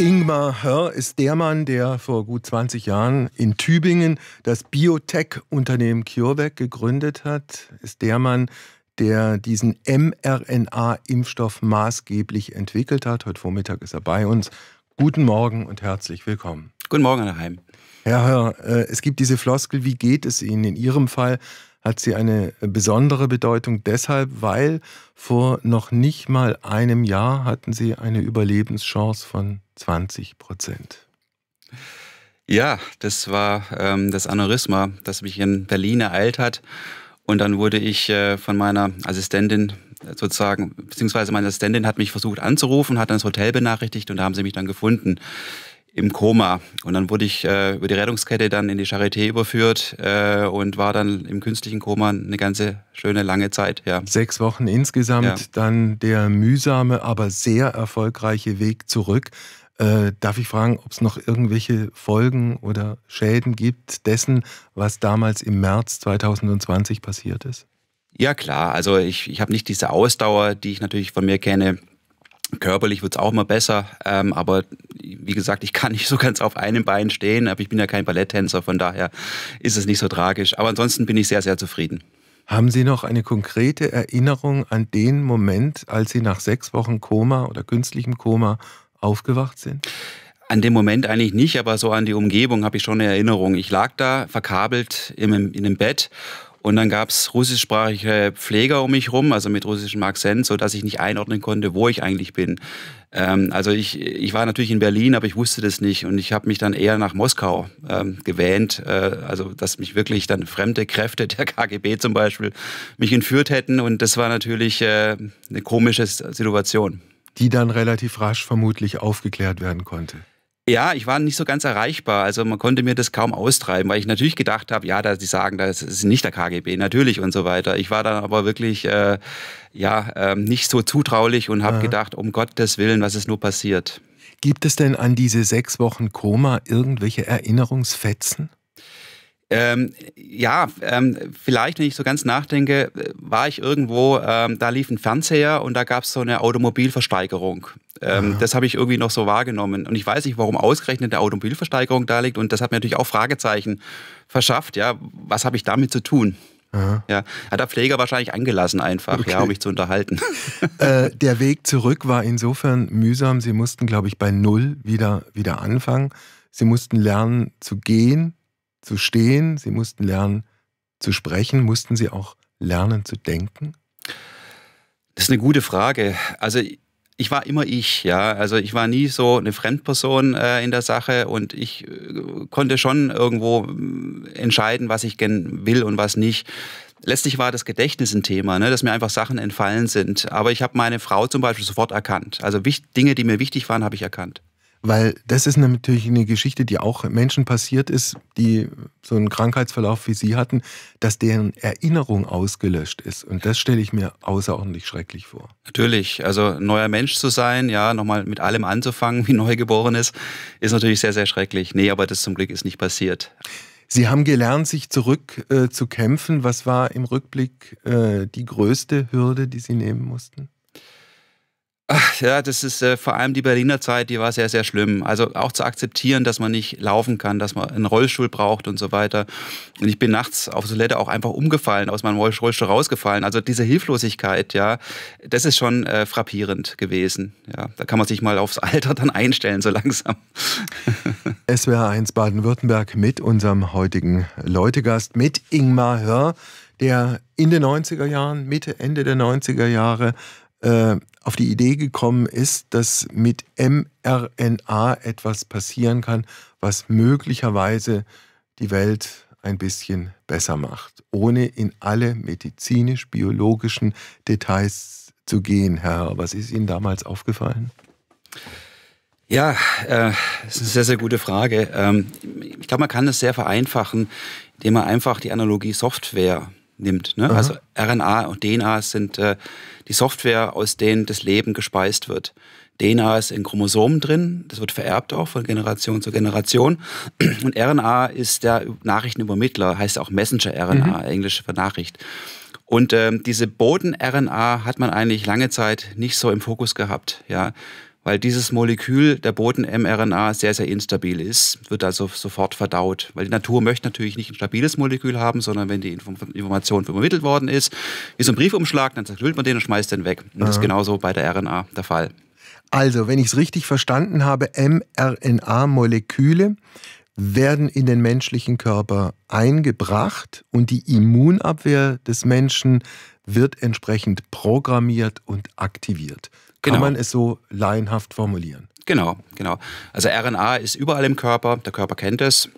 Ingmar Hörr ist der Mann, der vor gut 20 Jahren in Tübingen das Biotech-Unternehmen CureVac gegründet hat, ist der Mann, der diesen mRNA-Impfstoff maßgeblich entwickelt hat. Heute Vormittag ist er bei uns. Guten Morgen und herzlich willkommen. Guten Morgen, Herr Heim. Herr Hörr, äh, es gibt diese Floskel, wie geht es Ihnen in Ihrem Fall? hat sie eine besondere Bedeutung deshalb, weil vor noch nicht mal einem Jahr hatten sie eine Überlebenschance von 20 Prozent. Ja, das war ähm, das Aneurysma, das mich in Berlin ereilt hat. Und dann wurde ich äh, von meiner Assistentin sozusagen, beziehungsweise meine Assistentin hat mich versucht anzurufen, hat dann das Hotel benachrichtigt und da haben sie mich dann gefunden im Koma. Und dann wurde ich äh, über die Rettungskette dann in die Charité überführt äh, und war dann im künstlichen Koma eine ganze schöne lange Zeit. Ja. Sechs Wochen insgesamt, ja. dann der mühsame, aber sehr erfolgreiche Weg zurück. Äh, darf ich fragen, ob es noch irgendwelche Folgen oder Schäden gibt dessen, was damals im März 2020 passiert ist? Ja klar, also ich, ich habe nicht diese Ausdauer, die ich natürlich von mir kenne. Körperlich wird es auch mal besser, ähm, aber wie gesagt, ich kann nicht so ganz auf einem Bein stehen, aber ich bin ja kein Balletttänzer, von daher ist es nicht so tragisch. Aber ansonsten bin ich sehr, sehr zufrieden. Haben Sie noch eine konkrete Erinnerung an den Moment, als Sie nach sechs Wochen Koma oder künstlichem Koma aufgewacht sind? An dem Moment eigentlich nicht, aber so an die Umgebung habe ich schon eine Erinnerung. Ich lag da verkabelt in einem Bett und dann gab es russischsprachige Pfleger um mich rum, also mit russischem Akzent, sodass ich nicht einordnen konnte, wo ich eigentlich bin. Ähm, also ich, ich war natürlich in Berlin, aber ich wusste das nicht. Und ich habe mich dann eher nach Moskau ähm, gewähnt. Äh, also dass mich wirklich dann fremde Kräfte, der KGB zum Beispiel, mich entführt hätten. Und das war natürlich äh, eine komische Situation. Die dann relativ rasch vermutlich aufgeklärt werden konnte. Ja, ich war nicht so ganz erreichbar. Also man konnte mir das kaum austreiben, weil ich natürlich gedacht habe, ja, da die sagen, das ist nicht der KGB, natürlich und so weiter. Ich war dann aber wirklich äh, ja äh, nicht so zutraulich und habe gedacht, um Gottes Willen, was ist nur passiert. Gibt es denn an diese sechs Wochen Koma irgendwelche Erinnerungsfetzen? Ähm, ja, ähm, vielleicht, wenn ich so ganz nachdenke, war ich irgendwo, ähm, da lief ein Fernseher und da gab es so eine Automobilversteigerung. Ähm, ja. Das habe ich irgendwie noch so wahrgenommen. Und ich weiß nicht, warum ausgerechnet eine Automobilversteigerung da liegt. Und das hat mir natürlich auch Fragezeichen verschafft. Ja, was habe ich damit zu tun? Aha. Ja, hat der Pfleger wahrscheinlich angelassen einfach, okay. ja, um mich zu unterhalten. Äh, der Weg zurück war insofern mühsam. Sie mussten, glaube ich, bei Null wieder, wieder anfangen. Sie mussten lernen zu gehen, zu stehen, sie mussten lernen zu sprechen, mussten sie auch lernen zu denken? Das ist eine gute Frage. Also ich war immer ich, ja. Also ich war nie so eine Fremdperson äh, in der Sache und ich äh, konnte schon irgendwo mm, entscheiden, was ich gern will und was nicht. Letztlich war das Gedächtnis ein Thema, ne, dass mir einfach Sachen entfallen sind. Aber ich habe meine Frau zum Beispiel sofort erkannt. Also Dinge, die mir wichtig waren, habe ich erkannt. Weil das ist natürlich eine Geschichte, die auch Menschen passiert ist, die so einen Krankheitsverlauf wie Sie hatten, dass deren Erinnerung ausgelöscht ist. Und das stelle ich mir außerordentlich schrecklich vor. Natürlich, also neuer Mensch zu sein, ja, nochmal mit allem anzufangen, wie Neugeborenes, ist natürlich sehr, sehr schrecklich. Nee, aber das zum Glück ist nicht passiert. Sie haben gelernt, sich zurück äh, zu kämpfen. Was war im Rückblick äh, die größte Hürde, die Sie nehmen mussten? Ach, ja, das ist äh, vor allem die Berliner Zeit, die war sehr, sehr schlimm. Also auch zu akzeptieren, dass man nicht laufen kann, dass man einen Rollstuhl braucht und so weiter. Und ich bin nachts auf Toilette auch einfach umgefallen, aus meinem Rollstuhl rausgefallen. Also diese Hilflosigkeit, ja, das ist schon äh, frappierend gewesen. Ja, da kann man sich mal aufs Alter dann einstellen, so langsam. SWR1 Baden-Württemberg mit unserem heutigen Leutegast, mit Ingmar Hör der in den 90er Jahren, Mitte, Ende der 90er Jahre äh, auf die Idee gekommen ist, dass mit mRNA etwas passieren kann, was möglicherweise die Welt ein bisschen besser macht, ohne in alle medizinisch-biologischen Details zu gehen, Herr. Was ist Ihnen damals aufgefallen? Ja, äh, das ist eine sehr, sehr gute Frage. Ähm, ich glaube, man kann das sehr vereinfachen, indem man einfach die Analogie Software nimmt. Ne? Also RNA und DNA sind äh, die Software, aus denen das Leben gespeist wird. DNA ist in Chromosomen drin, das wird vererbt auch von Generation zu Generation. Und RNA ist der Nachrichtenübermittler, heißt auch Messenger-RNA, mhm. englische Nachricht. Und ähm, diese Boden-RNA hat man eigentlich lange Zeit nicht so im Fokus gehabt. Ja, weil dieses Molekül der boden mrna sehr, sehr instabil ist, wird also sofort verdaut. Weil die Natur möchte natürlich nicht ein stabiles Molekül haben, sondern wenn die Information übermittelt worden ist, wie so ein Briefumschlag, dann zerklüllt man den und schmeißt den weg. Und das ist genauso bei der RNA der Fall. Also, wenn ich es richtig verstanden habe, mRNA-Moleküle werden in den menschlichen Körper eingebracht und die Immunabwehr des Menschen wird entsprechend programmiert und aktiviert. Genau. Kann man es so laienhaft formulieren? Genau, genau. Also RNA ist überall im Körper, der Körper kennt es.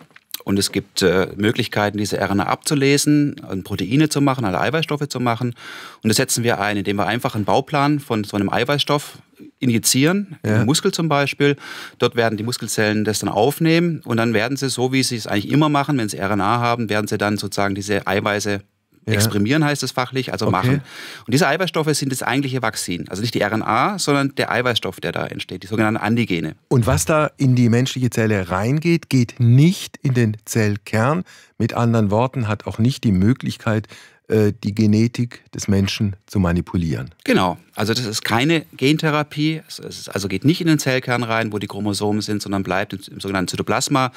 Und es gibt äh, Möglichkeiten, diese RNA abzulesen und Proteine zu machen, alle Eiweißstoffe zu machen. Und das setzen wir ein, indem wir einfach einen Bauplan von so einem Eiweißstoff injizieren, ja. im Muskel zum Beispiel. Dort werden die Muskelzellen das dann aufnehmen und dann werden sie, so wie sie es eigentlich immer machen, wenn sie RNA haben, werden sie dann sozusagen diese Eiweiße ja. Exprimieren heißt es fachlich, also okay. machen. Und diese Eiweißstoffe sind das eigentliche Vakzin. Also nicht die RNA, sondern der Eiweißstoff, der da entsteht, die sogenannten Antigene. Und was da in die menschliche Zelle reingeht, geht nicht in den Zellkern. Mit anderen Worten, hat auch nicht die Möglichkeit, äh, die Genetik des Menschen zu manipulieren. Genau. Also das ist keine Gentherapie. Es ist, also geht nicht in den Zellkern rein, wo die Chromosomen sind, sondern bleibt im, sogenannten Zytoplasma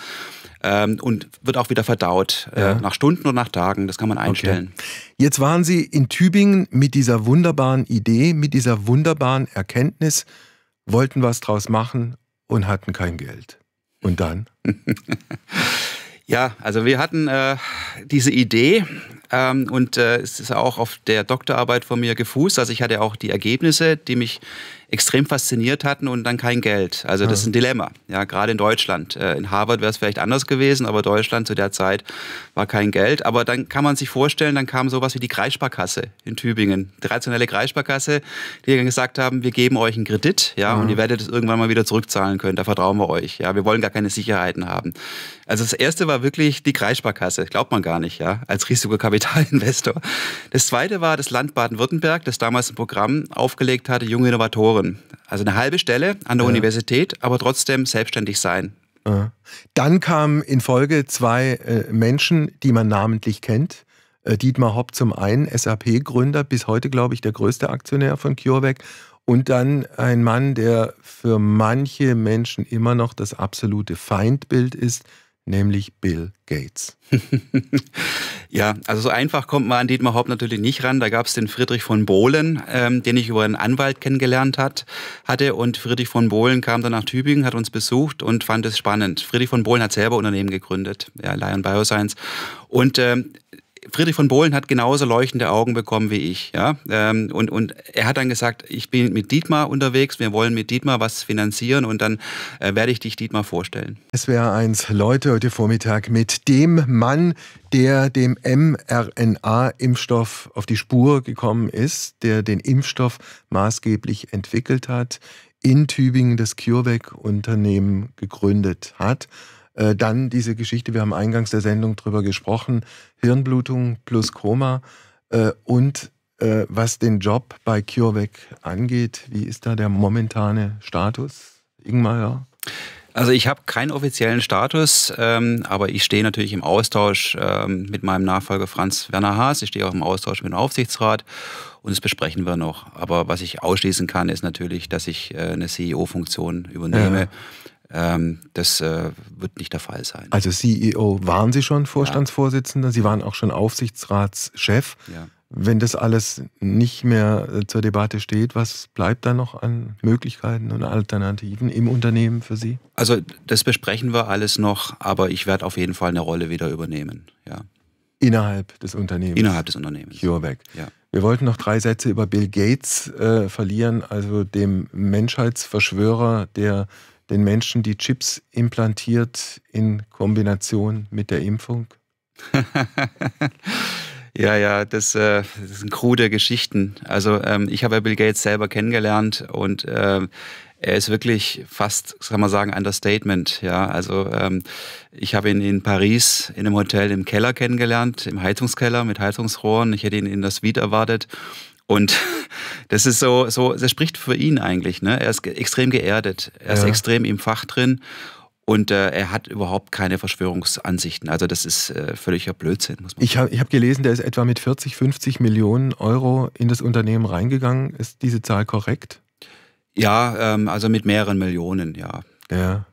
ähm, und wird auch wieder verdaut äh, ja. äh, nach Stunden und nach Tagen. Das kann man einstellen. Okay. Jetzt waren Sie in Tübingen mit dieser wunderbaren Idee, mit dieser wunderbaren Erkenntnis, wollten was draus machen und hatten kein Geld. Und dann? Ja, also wir hatten äh, diese Idee ähm, und äh, es ist auch auf der Doktorarbeit von mir gefußt. Also ich hatte auch die Ergebnisse, die mich extrem fasziniert hatten und dann kein Geld. Also das ist ein Dilemma, ja, gerade in Deutschland. Äh, in Harvard wäre es vielleicht anders gewesen, aber Deutschland zu der Zeit war kein Geld. Aber dann kann man sich vorstellen, dann kam sowas wie die Kreissparkasse in Tübingen, die traditionelle Kreissparkasse, die dann gesagt haben, wir geben euch einen Kredit, ja, mhm. und ihr werdet es irgendwann mal wieder zurückzahlen können, da vertrauen wir euch, ja, wir wollen gar keine Sicherheiten haben. Also das erste war wirklich die Kreissparkasse, glaubt man gar nicht, ja, als Risikokapitalinvestor. Das zweite war das Land Baden-Württemberg, das damals ein Programm aufgelegt hatte, junge Innovatoren Professorin. Also eine halbe Stelle an der ja. Universität, aber trotzdem selbstständig sein. Dann kamen in Folge zwei äh, Menschen, die man namentlich kennt. Äh, Dietmar Hopp zum einen, SAP-Gründer, bis heute, glaube ich, der größte Aktionär von CureVac. Und dann ein Mann, der für manche Menschen immer noch das absolute Feindbild ist, nämlich Bill Gates. ja, also so einfach kommt man an Dietmar Hopp natürlich nicht ran. Da gab es den Friedrich von Bohlen, ähm, den ich über einen Anwalt kennengelernt hat, hatte. Und Friedrich von Bohlen kam dann nach Tübingen, hat uns besucht und fand es spannend. Friedrich von Bohlen hat selber Unternehmen gegründet, ja, Lion Bioscience. Und ähm, Friedrich von Bohlen hat genauso leuchtende Augen bekommen wie ich. Ja? Ähm, und, und er hat dann gesagt, ich bin mit Dietmar unterwegs, wir wollen mit Dietmar was finanzieren und dann äh, werde ich dich Dietmar vorstellen. Es wäre eins, Leute, heute Vormittag mit dem Mann, der dem mRNA-Impfstoff auf die Spur gekommen ist, der den Impfstoff maßgeblich entwickelt hat, in Tübingen das CureVac-Unternehmen gegründet hat äh, dann diese Geschichte, wir haben eingangs der Sendung drüber gesprochen, Hirnblutung plus Koma äh, und äh, was den Job bei CureVac angeht, wie ist da der momentane Status, Ingmar? Ja? Also ich habe keinen offiziellen Status, ähm, aber ich stehe natürlich im Austausch ähm, mit meinem Nachfolger Franz Werner Haas. Ich stehe auch im Austausch mit dem Aufsichtsrat und das besprechen wir noch. Aber was ich ausschließen kann, ist natürlich, dass ich äh, eine CEO-Funktion übernehme. Ja. Ähm, das äh, wird nicht der Fall sein. Also CEO waren Sie schon Vorstandsvorsitzender, ja. Sie waren auch schon Aufsichtsratschef. Ja. Wenn das alles nicht mehr äh, zur Debatte steht, was bleibt da noch an Möglichkeiten und Alternativen im Unternehmen für Sie? Also das besprechen wir alles noch, aber ich werde auf jeden Fall eine Rolle wieder übernehmen. Ja. Innerhalb des Unternehmens. Innerhalb des Unternehmens. CureVac. Ja. Wir wollten noch drei Sätze über Bill Gates äh, verlieren, also dem Menschheitsverschwörer, der den Menschen die Chips implantiert in Kombination mit der Impfung? ja, ja, das, äh, das, sind krude Geschichten. Also ähm, ich habe Bill Gates selber kennengelernt und ähm, er ist wirklich fast, kann man sagen, Understatement. Ja, also ähm, ich habe ihn in Paris in einem Hotel im Keller kennengelernt, im Heizungskeller mit Heizungsrohren. Ich hätte ihn in der Suite erwartet und das ist so, so, das spricht für ihn eigentlich. Ne? Er ist extrem geerdet, er ja. ist extrem im Fach drin und äh, er hat überhaupt keine Verschwörungsansichten. Also das ist äh, völliger Blödsinn, muss man sagen. Ich habe hab gelesen, der ist etwa mit 40, 50 Millionen Euro in das Unternehmen reingegangen. Ist diese Zahl korrekt? Ja, ähm, also mit mehreren Millionen, ja. Ja.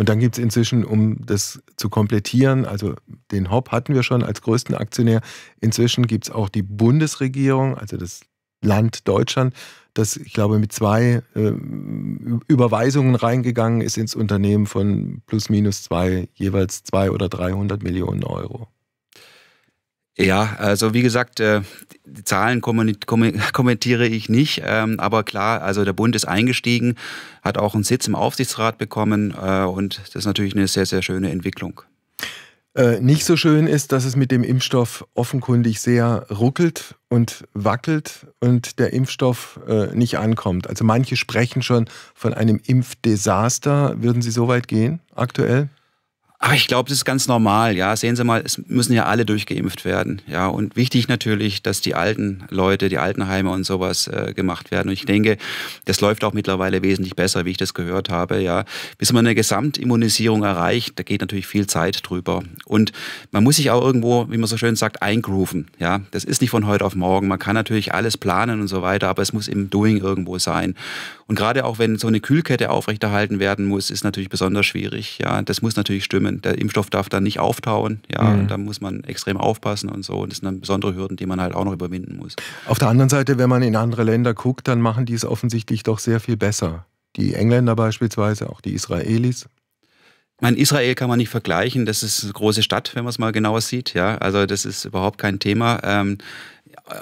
Und dann gibt es inzwischen, um das zu komplettieren, also den Hop hatten wir schon als größten Aktionär, inzwischen gibt es auch die Bundesregierung, also das Land Deutschland, das, ich glaube, mit zwei äh, Überweisungen reingegangen ist ins Unternehmen von plus minus zwei, jeweils zwei oder 300 Millionen Euro. Ja, also wie gesagt, äh, die Zahlen kommentiere ich nicht, ähm, aber klar, also der Bund ist eingestiegen, hat auch einen Sitz im Aufsichtsrat bekommen äh, und das ist natürlich eine sehr, sehr schöne Entwicklung. Äh, nicht so schön ist, dass es mit dem Impfstoff offenkundig sehr ruckelt und wackelt und der Impfstoff nicht ankommt. Also manche sprechen schon von einem Impfdesaster. Würden Sie so weit gehen aktuell? Aber ich glaube, das ist ganz normal. Ja, sehen Sie mal, es müssen ja alle durchgeimpft werden. Ja, und wichtig natürlich, dass die alten Leute, die Altenheime und sowas äh, gemacht werden. Und ich denke, das läuft auch mittlerweile wesentlich besser, wie ich das gehört habe. Ja, bis man eine Gesamtimmunisierung erreicht, da geht natürlich viel Zeit drüber. Und man muss sich auch irgendwo, wie man so schön sagt, eingrooven. Ja, das ist nicht von heute auf morgen. Man kann natürlich alles planen und so weiter, aber es muss im Doing irgendwo sein. Und gerade auch wenn so eine Kühlkette aufrechterhalten werden muss, ist natürlich besonders schwierig. Ja, das muss natürlich stimmen. Impfstoffen. Der Impfstoff darf dann nicht auftauen. Ja, mhm. da muss man extrem aufpassen und so. Und das sind dann besondere Hürden, die man halt auch noch überwinden muss. Auf der anderen Seite, wenn man in andere Länder guckt, dann machen die es offensichtlich doch sehr viel besser. Die Engländer beispielsweise, auch die Israelis. Ich Israel kann man nicht vergleichen. Das ist eine große Stadt, wenn man es mal genauer sieht. Ja, also das ist überhaupt kein Thema. Ähm,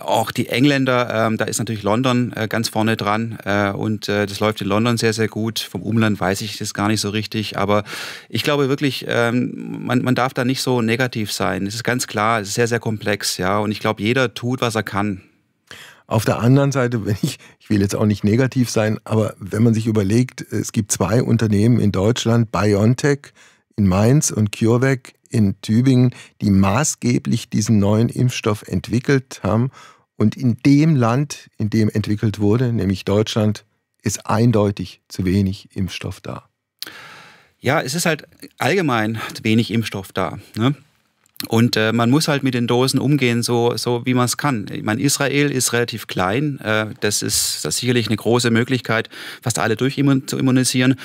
auch die Engländer, ähm, da ist natürlich London äh, ganz vorne dran äh, und äh, das läuft in London sehr, sehr gut. Vom Umland weiß ich das gar nicht so richtig, aber ich glaube wirklich, ähm, man, man darf da nicht so negativ sein. Es ist ganz klar, es ist sehr, sehr komplex, ja, und ich glaube, jeder tut, was er kann. Auf der anderen Seite, wenn ich, ich will jetzt auch nicht negativ sein, aber wenn man sich überlegt, es gibt zwei Unternehmen in Deutschland, BioNTech, in Mainz und CureVac in Tübingen, die maßgeblich diesen neuen Impfstoff entwickelt haben. Und in dem Land, in dem entwickelt wurde, nämlich Deutschland, ist eindeutig zu wenig Impfstoff da. Ja, es ist halt allgemein zu wenig Impfstoff da. Ne? Und äh, man muss halt mit den Dosen umgehen, so, so wie man es kann. Ich meine, Israel ist relativ klein. Äh, das, ist, das ist sicherlich eine große Möglichkeit, fast alle durch zu immunisieren.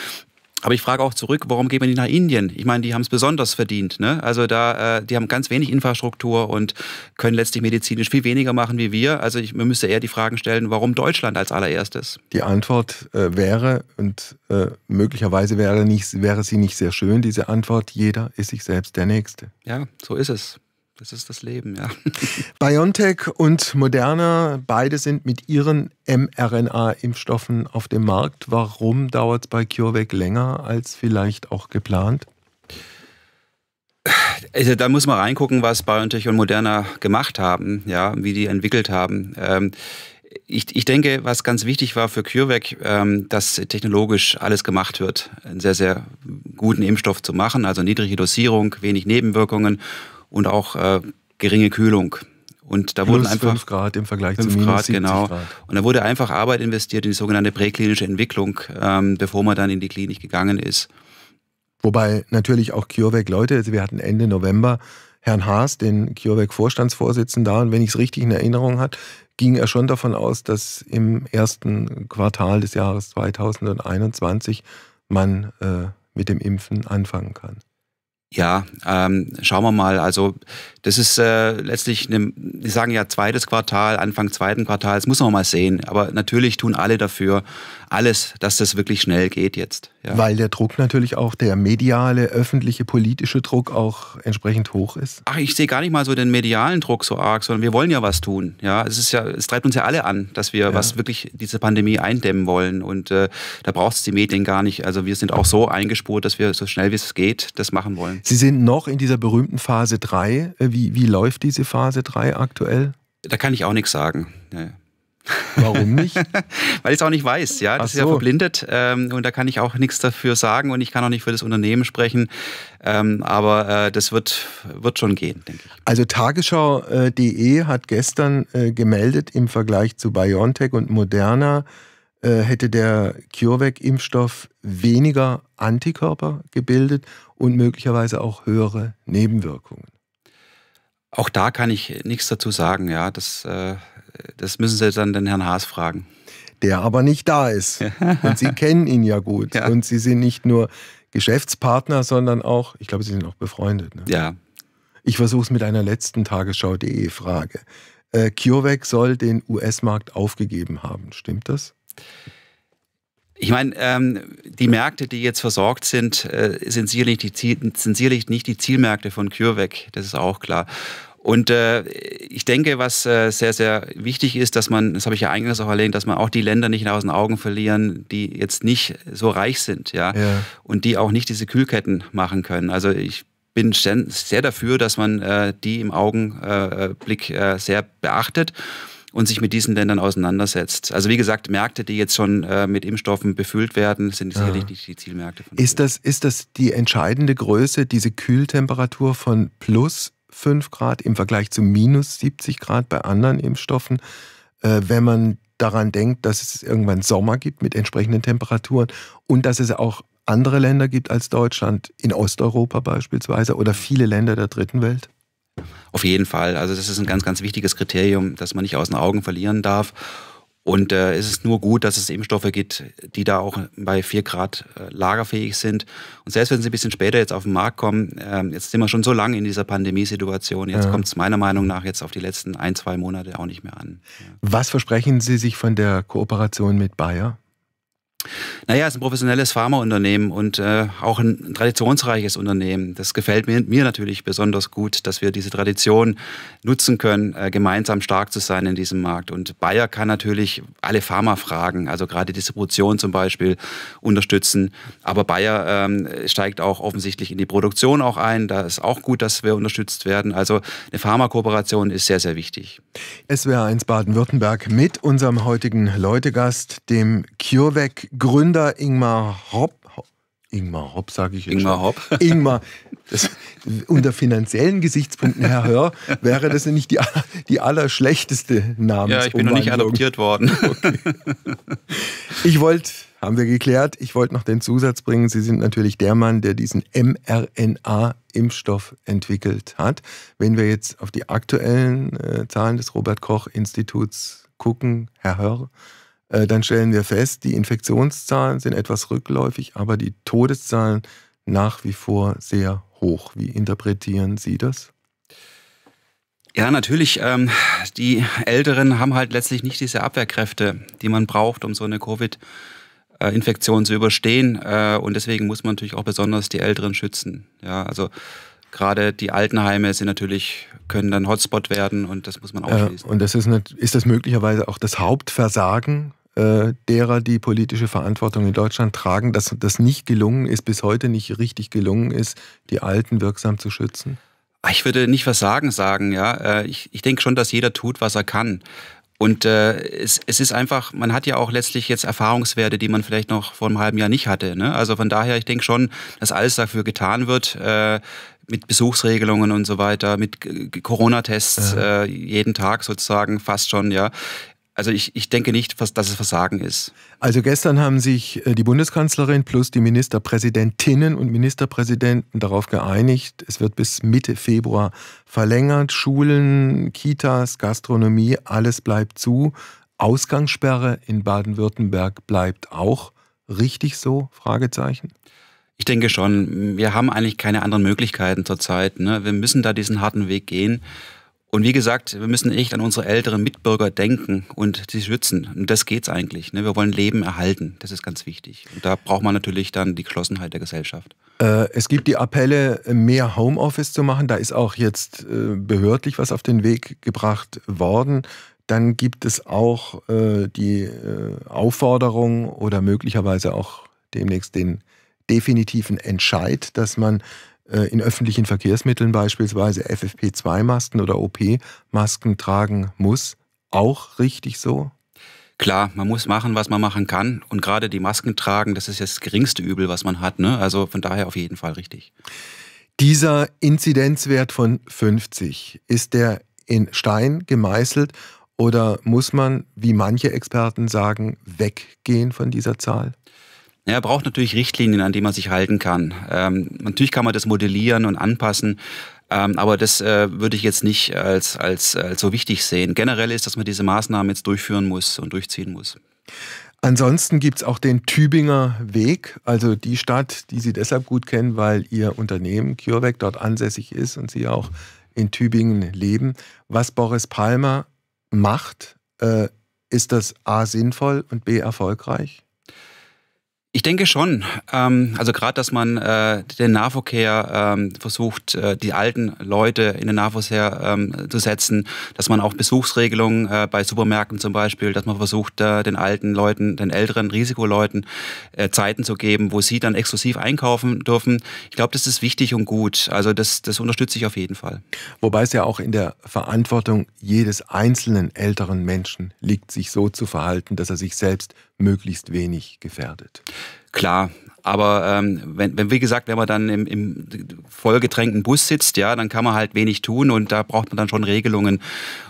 Aber ich frage auch zurück, warum gehen wir die nach Indien? Ich meine, die haben es besonders verdient. Ne? Also da, äh, die haben ganz wenig Infrastruktur und können letztlich medizinisch viel weniger machen wie wir. Also ich, man müsste eher die Fragen stellen, warum Deutschland als allererstes? Die Antwort äh, wäre, und äh, möglicherweise wäre, nicht, wäre sie nicht sehr schön, diese Antwort, jeder ist sich selbst der Nächste. Ja, so ist es. Das ist das Leben, ja. BioNTech und Moderna, beide sind mit ihren mRNA-Impfstoffen auf dem Markt. Warum dauert es bei CureVac länger als vielleicht auch geplant? Also da muss man reingucken, was BioNTech und Moderna gemacht haben, ja, wie die entwickelt haben. Ähm, ich, ich, denke, was ganz wichtig war für CureVac, ähm, dass technologisch alles gemacht wird, einen sehr, sehr guten Impfstoff zu machen, also niedrige Dosierung, wenig Nebenwirkungen und auch äh, geringe Kühlung. Und da Plus wurden einfach 5 Grad im Vergleich zu minus Grad, genau. Grad. Und da wurde einfach Arbeit investiert in die sogenannte präklinische Entwicklung, ähm, bevor man dann in die Klinik gegangen ist. Wobei natürlich auch CureVac Leute, also wir hatten Ende November Herrn Haas, den CureVac-Vorstandsvorsitzenden da, und wenn ich es richtig in Erinnerung hat, ging er schon davon aus, dass im ersten Quartal des Jahres 2021 man äh, mit dem Impfen anfangen kann. Ja, ähm, schauen wir mal. Also das ist äh, letztlich, eine, die sagen ja zweites Quartal, Anfang zweiten Quartals, muss man mal sehen. Aber natürlich tun alle dafür, alles, dass das wirklich schnell geht jetzt. Ja. Weil der Druck natürlich auch, der mediale, öffentliche, politische Druck auch entsprechend hoch ist. Ach, ich sehe gar nicht mal so den medialen Druck so arg, sondern wir wollen ja was tun. Ja, es ist ja, es treibt uns ja alle an, dass wir ja. was wirklich diese Pandemie eindämmen wollen. Und äh, da braucht es die Medien gar nicht. Also wir sind auch so eingespurt, dass wir so schnell wie es geht das machen wollen. Sie sind noch in dieser berühmten Phase 3. Äh, wie, wie läuft diese Phase 3 aktuell? Da kann ich auch nichts sagen. Warum nicht? Weil ich es auch nicht weiß, ja. Das so. ist ja verblindet ähm, und da kann ich auch nichts dafür sagen und ich kann auch nicht für das Unternehmen sprechen. Ähm, aber äh, das wird, wird schon gehen, denke ich. Also tagesschau.de äh, hat gestern äh, gemeldet, im Vergleich zu BioNTech und Moderna äh, hätte der CureVac-Impfstoff weniger Antikörper gebildet und möglicherweise auch höhere Nebenwirkungen. Auch da kann ich nichts dazu sagen, ja. Das, äh, das müssen Sie dann den Herrn Haas fragen. Der aber nicht da ist. Und Sie kennen ihn ja gut. Ja. Und Sie sind nicht nur Geschäftspartner, sondern auch, ich glaube, Sie sind auch befreundet. Ne? Ja. Ich versuche es mit einer letzten Tagesschau.de Frage. Äh, CureVac soll den US-Markt aufgegeben haben. Stimmt das? Ich meine, ähm, die Märkte, die jetzt versorgt sind, äh, sind, sicherlich die Ziel, sind sicherlich nicht die Zielmärkte von CureVac, das ist auch klar. Und äh, ich denke, was äh, sehr, sehr wichtig ist, dass man, das habe ich ja eingangs auch erwähnt, dass man auch die Länder nicht aus den Augen verlieren, die jetzt nicht so reich sind, ja, ja. und die auch nicht diese Kühlketten machen können. Also ich bin sehr dafür, dass man äh, die im Augenblick äh, äh, äh, sehr beachtet und sich mit diesen Ländern auseinandersetzt. Also wie gesagt, Märkte, die jetzt schon äh, mit Impfstoffen befüllt werden, sind sicherlich ja. Ah. nicht die Zielmärkte. ist, das, ist das die entscheidende Größe, diese Kühltemperatur von plus 5 Grad im Vergleich zu minus 70 Grad bei anderen Impfstoffen, äh, wenn man daran denkt, dass es irgendwann Sommer gibt mit entsprechenden Temperaturen und dass es auch andere Länder gibt als Deutschland, in Osteuropa beispielsweise oder viele Länder der dritten Welt? Auf jeden Fall. Also das ist ein ganz, ganz wichtiges Kriterium, das man nicht aus den Augen verlieren darf. Und äh, es ist nur gut, dass es Impfstoffe gibt, die da auch bei 4 Grad äh, lagerfähig sind. Und selbst wenn sie ein bisschen später jetzt auf den Markt kommen, ähm, jetzt sind wir schon so lange in dieser Pandemiesituation, jetzt ja. kommt es meiner Meinung nach jetzt auf die letzten ein, zwei Monate auch nicht mehr an. Ja. Was versprechen Sie sich von der Kooperation mit Bayer? Naja, es ist ein professionelles Pharmaunternehmen und äh, auch ein traditionsreiches Unternehmen. Das gefällt mir, mir, natürlich besonders gut, dass wir diese Tradition nutzen können, äh, gemeinsam stark zu sein in diesem Markt. Und Bayer kann natürlich alle Pharmafragen, also gerade die Distribution zum Beispiel, unterstützen. Aber Bayer ähm, steigt auch offensichtlich in die Produktion auch ein. Da ist auch gut, dass wir unterstützt werden. Also eine Pharmakooperation ist sehr, sehr wichtig. SWR1 Baden-Württemberg mit unserem heutigen Leutegast, dem CureVac Gründer Ingmar Hopp, Ingmar Hopp, sage ich jetzt. Ingmar schon. Hopp. Ingmar. Das, unter finanziellen Gesichtspunkten, Herr Hör, wäre das nicht die, die allerschlechteste Name. Ja, ich bin noch nicht adoptiert worden. Okay. Ich wollte, haben wir geklärt, ich wollte noch den Zusatz bringen, Sie sind natürlich der Mann, der diesen mRNA-Impfstoff entwickelt hat. Wenn wir jetzt auf die aktuellen äh, Zahlen des Robert Koch-Instituts gucken, Herr Hör, äh, dann stellen wir fest, die Infektionszahlen sind etwas rückläufig, aber die Todeszahlen nach wie vor sehr hoch. Wie interpretieren Sie das? Ja, natürlich. Ähm, die Älteren haben halt letztlich nicht diese Abwehrkräfte, die man braucht, um so eine Covid-Infektion zu überstehen. Äh, und deswegen muss man natürlich auch besonders die Älteren schützen. Ja, also gerade die Altenheime sind natürlich, können dann Hotspot werden und das muss man auch Äh, und das ist, eine, ist das möglicherweise auch das Hauptversagen äh, derer, die politische Verantwortung in Deutschland tragen, dass das nicht gelungen ist, bis heute nicht richtig gelungen ist, die Alten wirksam zu schützen? Ah, ich würde nicht Versagen sagen sagen, ja. Äh, ich, ich denke schon, dass jeder tut, was er kann. Und äh, es, es ist einfach, man hat ja auch letztlich jetzt Erfahrungswerte, die man vielleicht noch vor einem halben Jahr nicht hatte. Ne? Also von daher, ich denke schon, dass alles dafür getan wird, äh, mit Besuchsregelungen und so weiter, mit Corona-Tests ja. äh, jeden Tag sozusagen fast schon, ja. Also ich, ich denke nicht, dass es Versagen ist. Also gestern haben sich äh, die Bundeskanzlerin plus die Ministerpräsidentinnen und Ministerpräsidenten darauf geeinigt, es wird bis Mitte Februar verlängert. Schulen, Kitas, Gastronomie, alles bleibt zu. Ausgangssperre in Baden-Württemberg bleibt auch richtig so? Fragezeichen. Ich denke schon, wir haben eigentlich keine anderen Möglichkeiten zurzeit. Ne? Wir müssen da diesen harten Weg gehen. Und wie gesagt, wir müssen echt an unsere älteren Mitbürger denken und sie schützen. Und das geht's eigentlich. Ne? Wir wollen Leben erhalten. Das ist ganz wichtig. Und da braucht man natürlich dann die Geschlossenheit der Gesellschaft. Äh, es gibt die Appelle, mehr Homeoffice zu machen. Da ist auch jetzt äh, behördlich was auf den Weg gebracht worden. Dann gibt es auch äh, die Aufforderung oder möglicherweise auch demnächst den definitiven Entscheid, dass man äh, in öffentlichen Verkehrsmitteln beispielsweise FFP2-Masken oder OP-Masken tragen muss. Auch richtig so? Klar, man muss machen, was man machen kann. Und gerade die Masken tragen, das ist ja das geringste Übel, was man hat. Ne? Also von daher auf jeden Fall richtig. Dieser Inzidenzwert von 50, ist der in Stein gemeißelt oder muss man, wie manche Experten sagen, weggehen von dieser Zahl? Er braucht natürlich Richtlinien, an die man sich halten kann. Ähm, natürlich kann man das modellieren und anpassen, ähm, aber das äh, würde ich jetzt nicht als, als, als so wichtig sehen. Generell ist, dass man diese Maßnahmen jetzt durchführen muss und durchziehen muss. Ansonsten gibt es auch den Tübinger Weg, also die Stadt, die Sie deshalb gut kennen, weil Ihr Unternehmen CureVac dort ansässig ist und Sie auch in Tübingen leben. Was Boris Palmer macht, äh, ist das A sinnvoll und B erfolgreich? Ich denke schon. Ähm, also gerade, dass man äh, den Nahverkehr ähm, versucht, äh, die alten Leute in den Nahverkehr ähm, zu setzen, dass man auch Besuchsregelungen äh, bei Supermärkten zum Beispiel, dass man versucht, äh, den alten Leuten, den älteren Risikoleuten äh, Zeiten zu geben, wo sie dann exklusiv einkaufen dürfen. Ich glaube, das ist wichtig und gut. Also das, das unterstütze ich auf jeden Fall. Wobei es ja auch in der Verantwortung jedes einzelnen älteren Menschen liegt, sich so zu verhalten, dass er sich selbst möglichst wenig gefährdet. Klar, aber ähm, wenn, wenn, wie gesagt, wenn man dann im, im vollgetränkten Bus sitzt, ja, dann kann man halt wenig tun und da braucht man dann schon Regelungen.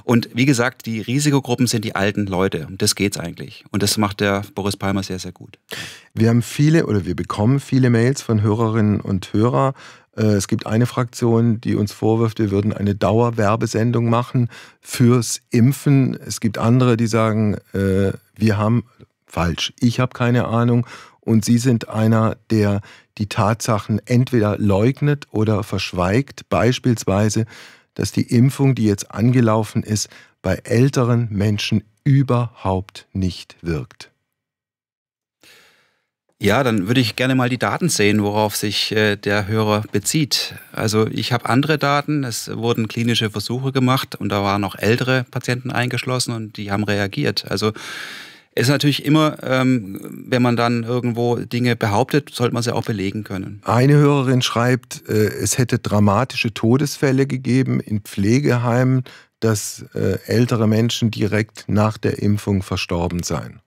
Und wie gesagt, die Risikogruppen sind die alten Leute. Um das geht's eigentlich. Und das macht der Boris Palmer sehr, sehr gut. Wir haben viele oder wir bekommen viele Mails von Hörerinnen und Hörern. Äh, es gibt eine Fraktion, die uns vorwirft, wir würden eine Dauerwerbesendung machen fürs Impfen. Es gibt andere, die sagen, äh, wir haben falsch. Ich habe keine Ahnung und Sie sind einer, der die Tatsachen entweder leugnet oder verschweigt, beispielsweise, dass die Impfung, die jetzt angelaufen ist, bei älteren Menschen überhaupt nicht wirkt. Ja, dann würde ich gerne mal die Daten sehen, worauf sich äh, der Hörer bezieht. Also ich habe andere Daten. Es wurden klinische Versuche gemacht und da waren auch ältere Patienten eingeschlossen und die haben reagiert. Also ist natürlich immer, ähm, wenn man dann irgendwo Dinge behauptet, sollte man sie auch belegen können. Eine Hörerin schreibt, äh, es hätte dramatische Todesfälle gegeben in Pflegeheimen, dass äh, ältere Menschen direkt nach der Impfung verstorben seien.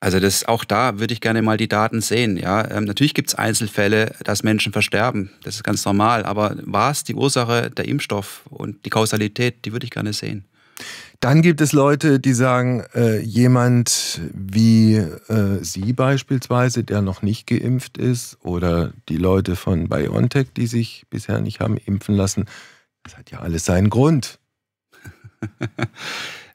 Also das auch da würde ich gerne mal die Daten sehen. Ja, ähm, natürlich gibt es Einzelfälle, dass Menschen versterben. Das ist ganz normal. Aber war es die Ursache der Impfstoff und die Kausalität, die würde ich gerne sehen. Dann gibt es Leute, die sagen, äh, jemand wie äh, Sie beispielsweise, der noch nicht geimpft ist, oder die Leute von BioNTech, die sich bisher nicht haben impfen lassen, das hat ja alles seinen Grund.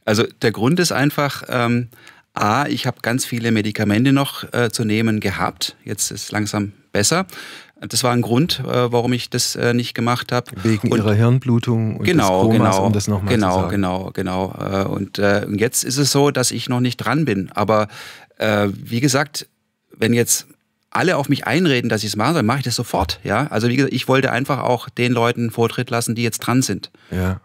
Also der Grund ist einfach, ähm, a, ich habe ganz viele Medikamente noch äh, zu nehmen gehabt, jetzt ist es langsam besser. Das war ein Grund, äh, warum ich das äh, nicht gemacht habe. Wegen und ihrer Hirnblutung und genau, des Komas, genau, um das nochmal genau, zu sagen. Genau, genau, genau. Äh, und, äh, und jetzt ist es so, dass ich noch nicht dran bin. Aber äh, wie gesagt, wenn jetzt alle auf mich einreden, dass ich es machen soll, mache ich das sofort. Ja, also wie gesagt, ich wollte einfach auch den Leuten Vortritt lassen, die jetzt dran sind. Ja.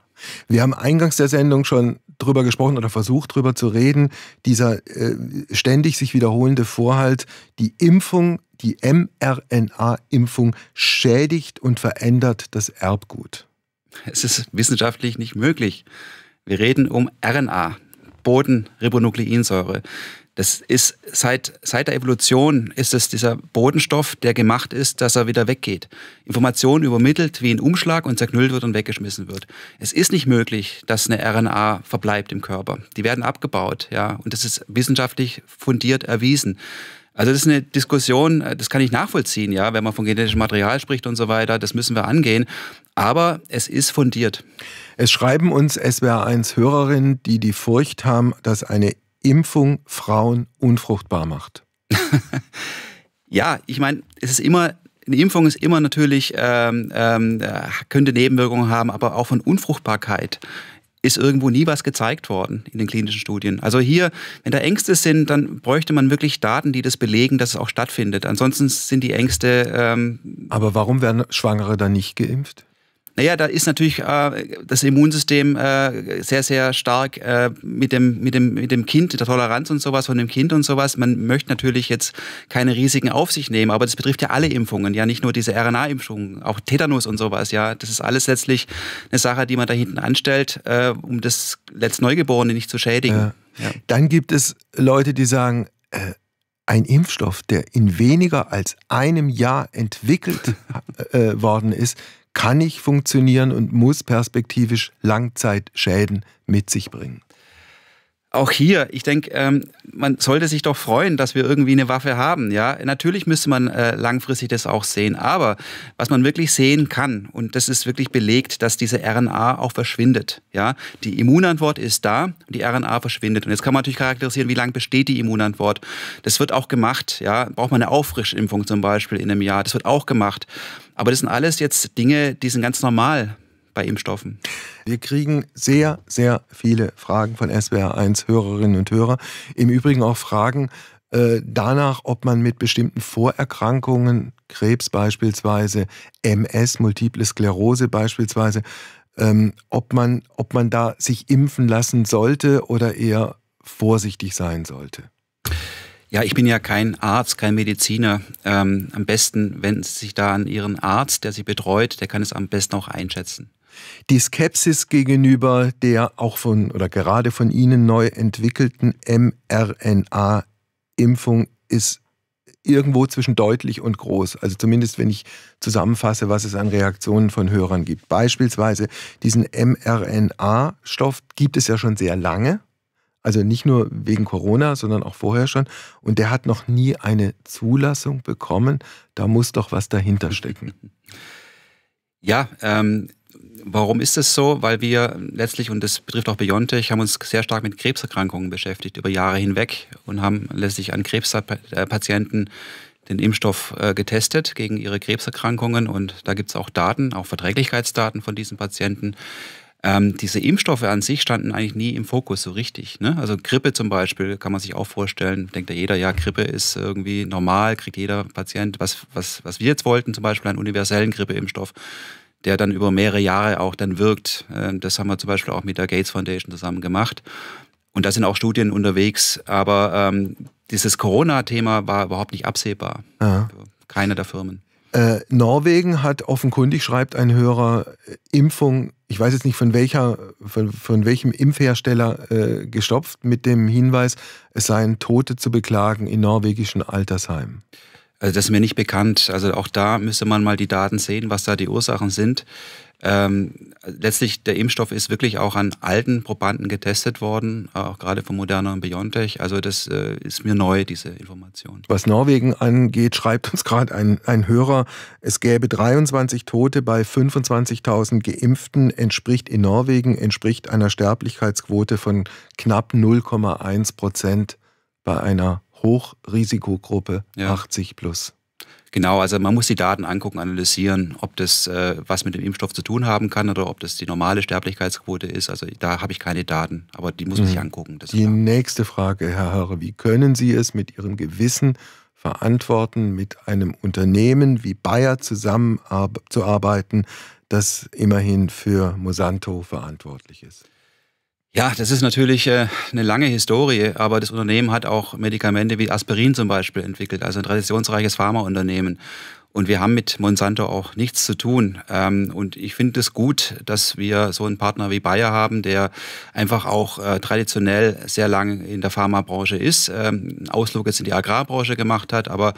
Wir haben eingangs der Sendung schon drüber gesprochen oder versucht drüber zu reden, dieser äh, ständig sich wiederholende Vorhalt, die Impfung die mRNA-Impfung schädigt und verändert das Erbgut? Es ist wissenschaftlich nicht möglich. Wir reden um RNA, Bodenribonukleinsäure. Das ist seit, seit der Evolution ist es dieser Bodenstoff, der gemacht ist, dass er wieder weggeht. Informationen übermittelt wie ein Umschlag und zerknüllt wird und weggeschmissen wird. Es ist nicht möglich, dass eine RNA verbleibt im Körper. Die werden abgebaut, ja, und das ist wissenschaftlich fundiert erwiesen. Also das ist eine Diskussion, äh, das kann ich nachvollziehen, ja, wenn man von genetischem Material spricht und so weiter, das müssen wir angehen. Aber es ist fundiert. Es schreiben uns SWR1-Hörerinnen, die die Furcht haben, dass eine Impfung Frauen unfruchtbar macht. ja, ich meine, es ist immer eine Impfung ist immer natürlich, ähm, ähm, äh, könnte Nebenwirkungen haben, aber auch von Unfruchtbarkeit ist irgendwo nie was gezeigt worden in den klinischen Studien. Also hier, wenn da Ängste sind, dann bräuchte man wirklich Daten, die das belegen, dass es auch stattfindet. Ansonsten sind die Ängste. Ähm Aber warum werden Schwangere dann nicht geimpft? Naja, da ist natürlich äh, das Immunsystem äh, sehr, sehr stark äh, mit, dem, mit, dem, mit dem Kind, der Toleranz und sowas von dem Kind und sowas. Man möchte natürlich jetzt keine Risiken auf sich nehmen, aber das betrifft ja alle Impfungen, ja nicht nur diese RNA-Impfungen, auch Tetanus und sowas, ja. Das ist alles letztlich eine Sache, die man da hinten anstellt, äh, um das Letztneugeborene nicht zu schädigen. Ja. Ja. Dann gibt es Leute, die sagen, äh, ein Impfstoff, der in weniger als einem Jahr entwickelt äh, worden ist, kann nicht funktionieren und muss perspektivisch Langzeitschäden mit sich bringen auch hier, ich denke, ähm, man sollte sich doch freuen, dass wir irgendwie eine Waffe haben. Ja, natürlich müsste man äh, langfristig das auch sehen. Aber was man wirklich sehen kann, und das ist wirklich belegt, dass diese RNA auch verschwindet. Ja, die Immunantwort ist da, und die RNA verschwindet. Und jetzt kann man natürlich charakterisieren, wie lange besteht die Immunantwort. Das wird auch gemacht. Ja, braucht man eine Auffrischimpfung zum Beispiel in einem Jahr. Das wird auch gemacht. Aber das sind alles jetzt Dinge, die sind ganz normal bei Impfstoffen. Wir kriegen sehr, sehr viele Fragen von SWR1-Hörerinnen und Hörer. Im Übrigen auch Fragen äh, danach, ob man mit bestimmten Vorerkrankungen, Krebs beispielsweise, MS, Multiple Sklerose beispielsweise, ähm, ob, man, ob man da sich impfen lassen sollte oder eher vorsichtig sein sollte. Ja, ich bin ja kein Arzt, kein Mediziner. Ähm, am besten wenden Sie sich da an Ihren Arzt, der Sie betreut, der kann es am besten auch einschätzen. Die Skepsis gegenüber der auch von oder gerade von Ihnen neu entwickelten mRNA-Impfung ist irgendwo zwischen deutlich und groß. Also zumindest, wenn ich zusammenfasse, was es an Reaktionen von Hörern gibt. Beispielsweise diesen mRNA-Stoff gibt es ja schon sehr lange. Also nicht nur wegen Corona, sondern auch vorher schon. Und der hat noch nie eine Zulassung bekommen. Da muss doch was dahinter stecken. Ja, ähm, warum ist das so? Weil wir letztlich, und das betrifft auch Biontech, haben uns sehr stark mit Krebserkrankungen beschäftigt über Jahre hinweg und haben letztlich an Krebspatienten den Impfstoff äh, getestet gegen ihre Krebserkrankungen. Und da gibt es auch Daten, auch Verträglichkeitsdaten von diesen Patienten. Ähm, diese Impfstoffe an sich standen eigentlich nie im Fokus so richtig. Ne? Also Grippe zum Beispiel kann man sich auch vorstellen, denkt ja jeder, ja, Grippe ist irgendwie normal, kriegt jeder Patient, was, was, was wir jetzt wollten, zum Beispiel einen universellen Grippeimpfstoff der dann über mehrere Jahre auch dann wirkt. Ähm, das haben wir zum Beispiel auch mit der Gates Foundation zusammen gemacht. Und da sind auch Studien unterwegs, aber ähm, dieses Corona-Thema war überhaupt nicht absehbar. Aha. Keine der Firmen. Äh, Norwegen hat offenkundig, schreibt ein Hörer, äh, Impfung ich weiß jetzt nicht von welcher, von, von welchem Impfhersteller äh, gestopft, mit dem Hinweis, es seien Tote zu beklagen in norwegischen Altersheimen. Also das ist mir nicht bekannt. Also auch da müsste man mal die Daten sehen, was da die Ursachen sind. Ähm, letztlich, der Impfstoff ist wirklich auch an alten Probanden getestet worden, auch gerade von Moderna und BioNTech. Also das äh, ist mir neu, diese Information. Was Norwegen angeht, schreibt uns gerade ein, ein Hörer, es gäbe 23 Tote bei 25.000 Geimpften, entspricht in Norwegen, entspricht einer Sterblichkeitsquote von knapp 0,1 Prozent bei einer Hochrisikogruppe ja. 80 plus. Genau, also man muss die Daten angucken, analysieren, ob das äh, was mit dem Impfstoff zu tun haben kann oder ob das die normale Sterblichkeitsquote ist. Also da habe ich keine Daten, aber die muss man mhm. sich angucken. die nächste Frage, Herr Hörer, wie können Sie es mit Ihrem Gewissen verantworten, mit einem Unternehmen wie Bayer zusammenzuarbeiten, das immerhin für Mosanto verantwortlich ist? Ja, das ist natürlich äh, eine lange Historie, aber das Unternehmen hat auch Medikamente wie Aspirin zum Beispiel entwickelt, also ein traditionsreiches Pharmaunternehmen. Und wir haben mit Monsanto auch nichts zu tun. Ähm, und ich finde es gut, dass wir so einen Partner wie Bayer haben, der einfach auch äh, traditionell sehr lange in der Pharmabranche ist, ähm, Ausflug jetzt in die Agrarbranche gemacht hat. Aber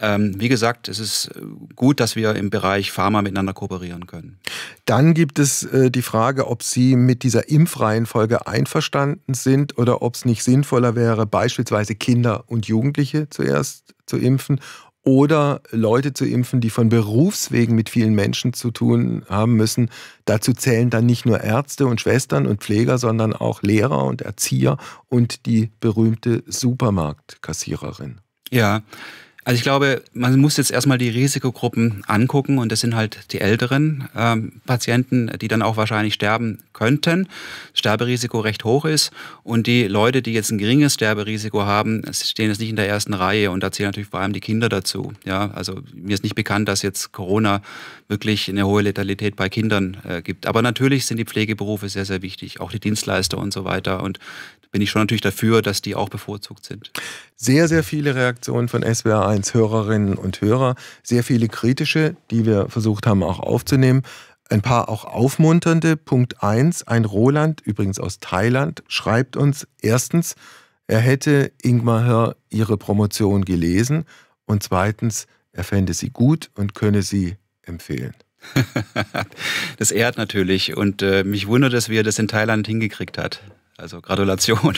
ähm, wie gesagt, es ist gut, dass wir im Bereich Pharma miteinander kooperieren können. Dann gibt es äh, die Frage, ob Sie mit dieser Impfreihenfolge einverstanden sind oder ob es nicht sinnvoller wäre, beispielsweise Kinder und Jugendliche zuerst zu impfen oder Leute zu impfen, die von Berufswegen mit vielen Menschen zu tun haben müssen. Dazu zählen dann nicht nur Ärzte und Schwestern und Pfleger, sondern auch Lehrer und Erzieher und die berühmte Supermarktkassiererin. Ja, also ich glaube, man muss jetzt erstmal die Risikogruppen angucken und das sind halt die älteren ähm, Patienten, die dann auch wahrscheinlich sterben könnten, das Sterberisiko recht hoch ist und die Leute, die jetzt ein geringes Sterberisiko haben, stehen jetzt nicht in der ersten Reihe und da zählen natürlich vor allem die Kinder dazu. Ja, also mir ist nicht bekannt, dass jetzt Corona wirklich eine hohe Letalität bei Kindern äh, gibt, aber natürlich sind die Pflegeberufe sehr, sehr wichtig, auch die Dienstleister und so weiter und bin ich schon natürlich dafür, dass die auch bevorzugt sind. Sehr, sehr viele Reaktionen von SWR1 Hörerinnen und Hörer, sehr viele kritische, die wir versucht haben auch aufzunehmen. Ein paar auch aufmunternde. Punkt 1, ein Roland, übrigens aus Thailand, schreibt uns erstens, er hätte Ingmar Hör ihre Promotion gelesen und zweitens, er fände sie gut und könne sie empfehlen. das ehrt natürlich und äh, mich wundert, dass wir das in Thailand hingekriegt hat. Also Gratulation.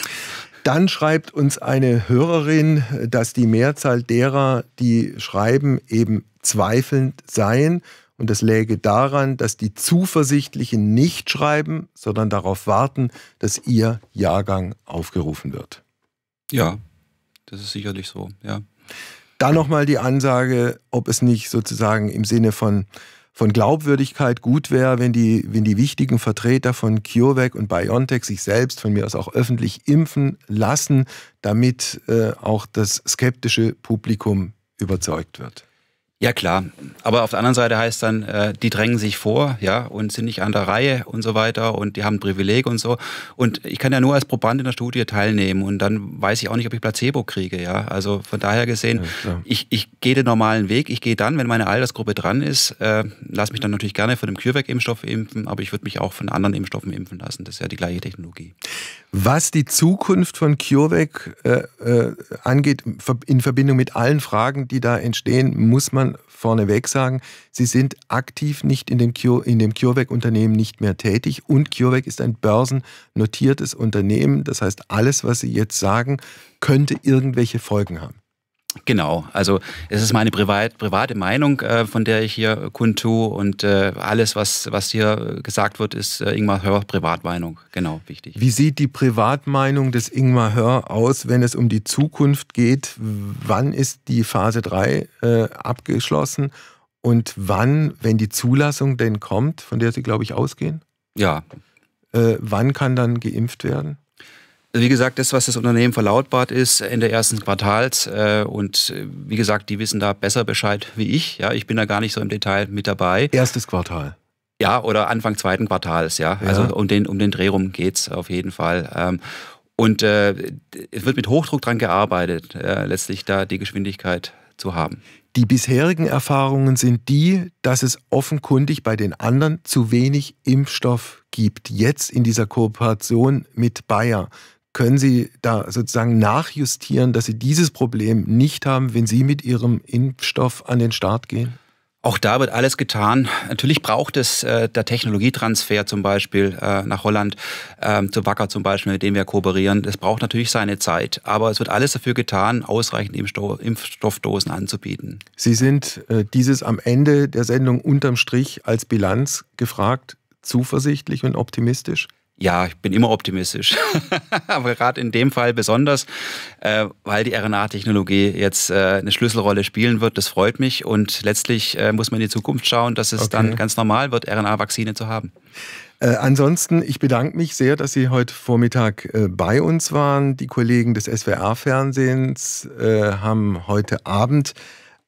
Dann schreibt uns eine Hörerin, dass die Mehrzahl derer, die schreiben, eben zweifelnd seien. Und das läge daran, dass die Zuversichtlichen nicht schreiben, sondern darauf warten, dass ihr Jahrgang aufgerufen wird. Ja, das ist sicherlich so, ja. Dann nochmal die Ansage, ob es nicht sozusagen im Sinne von von Glaubwürdigkeit gut wäre, wenn die, wenn die wichtigen Vertreter von CureVac und BioNTech sich selbst von mir aus auch öffentlich impfen lassen, damit äh, auch das skeptische Publikum überzeugt wird. Ja klar, aber auf der anderen Seite heißt dann, äh, die drängen sich vor, ja, und sind nicht an der Reihe und so weiter und die haben ein Privileg und so. Und ich kann ja nur als Proband in der Studie teilnehmen und dann weiß ich auch nicht, ob ich Placebo kriege, ja. Also von daher gesehen, ja, ich, ich gehe den normalen Weg. Ich gehe dann, wenn meine Altersgruppe dran ist, äh, lass mich dann natürlich gerne von dem CureVac-Impfstoff impfen, aber ich würde mich auch von anderen Impfstoffen impfen lassen. Das ist ja die gleiche Technologie. Was die Zukunft von CureVac äh, äh angeht, in Verbindung mit allen Fragen, die da entstehen, muss man man vorneweg sagen, Sie sind aktiv nicht in dem, Cure, in dem CureVac-Unternehmen nicht mehr tätig und CureVac ist ein börsennotiertes Unternehmen. Das heißt, alles, was Sie jetzt sagen, könnte irgendwelche Folgen haben. Genau, also es ist meine privat, private Meinung, äh, von der ich hier kundtue und äh, alles, was, was hier gesagt wird, ist äh, Ingmar Hör Privatmeinung, genau, wichtig. Wie sieht die Privatmeinung des Ingmar Hör aus, wenn es um die Zukunft geht? Wann ist die Phase 3 äh, abgeschlossen und wann, wenn die Zulassung denn kommt, von der Sie, glaube ich, ausgehen? Ja. Äh, wann kann dann geimpft werden? Wie gesagt, das, was das Unternehmen verlautbart ist, Ende ersten Quartals. Äh, und äh, wie gesagt, die wissen da besser Bescheid wie ich. Ja, ich bin da gar nicht so im Detail mit dabei. Erstes Quartal. Ja, oder Anfang zweiten Quartals, ja. ja. Also um den, um den Dreh rum geht es auf jeden Fall. Ähm, und äh, es wird mit Hochdruck daran gearbeitet, äh, letztlich da die Geschwindigkeit zu haben. Die bisherigen Erfahrungen sind die, dass es offenkundig bei den anderen zu wenig Impfstoff gibt. Jetzt in dieser Kooperation mit Bayer. Können Sie da sozusagen nachjustieren, dass Sie dieses Problem nicht haben, wenn Sie mit Ihrem Impfstoff an den Start gehen? Auch da wird alles getan. Natürlich braucht es äh, der Technologietransfer zum Beispiel äh, nach Holland, äh, zu Wacker zum Beispiel, mit dem wir kooperieren. Das braucht natürlich seine Zeit, aber es wird alles dafür getan, ausreichend Impfsto Impfstoffdosen anzubieten. Sie sind äh, dieses am Ende der Sendung unterm Strich als Bilanz gefragt, zuversichtlich und optimistisch? Ja, ich bin immer optimistisch. Aber gerade in dem Fall besonders, äh, weil die RNA-Technologie jetzt äh, eine Schlüsselrolle spielen wird. Das freut mich. Und letztlich äh, muss man in die Zukunft schauen, dass es okay. dann ganz normal wird, RNA-Vakzine zu haben. Äh, ansonsten, ich bedanke mich sehr, dass Sie heute Vormittag äh, bei uns waren. Die Kollegen des SWR-Fernsehens äh, haben heute Abend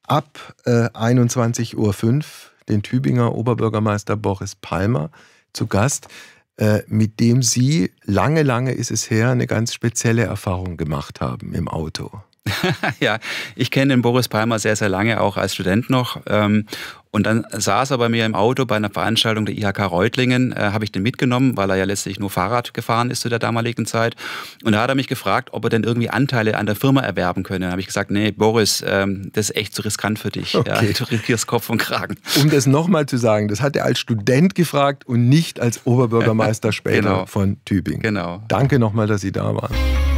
ab 21.05 äh, Uhr den Tübinger Oberbürgermeister Boris Palmer zu Gast. Äh, mit dem Sie lange, lange ist es her, eine ganz spezielle Erfahrung gemacht haben im Auto. ja, ich kenne den Boris Palmer sehr, sehr lange, auch als Student noch. Ähm, und dann saß er bei mir im Auto bei einer Veranstaltung der IHK Reutlingen, äh, habe ich den mitgenommen, weil er ja letztlich nur Fahrrad gefahren ist zu der damaligen Zeit. Und da hat er mich gefragt, ob er denn irgendwie Anteile an der Firma erwerben könne. Da habe ich gesagt, nee, Boris, ähm, das ist echt zu riskant für dich. Okay. Ja, du riskierst Kopf und Kragen. Um das nochmal zu sagen, das hat er als Student gefragt und nicht als Oberbürgermeister später genau. von Tübingen. Genau. Danke nochmal, dass Sie da waren.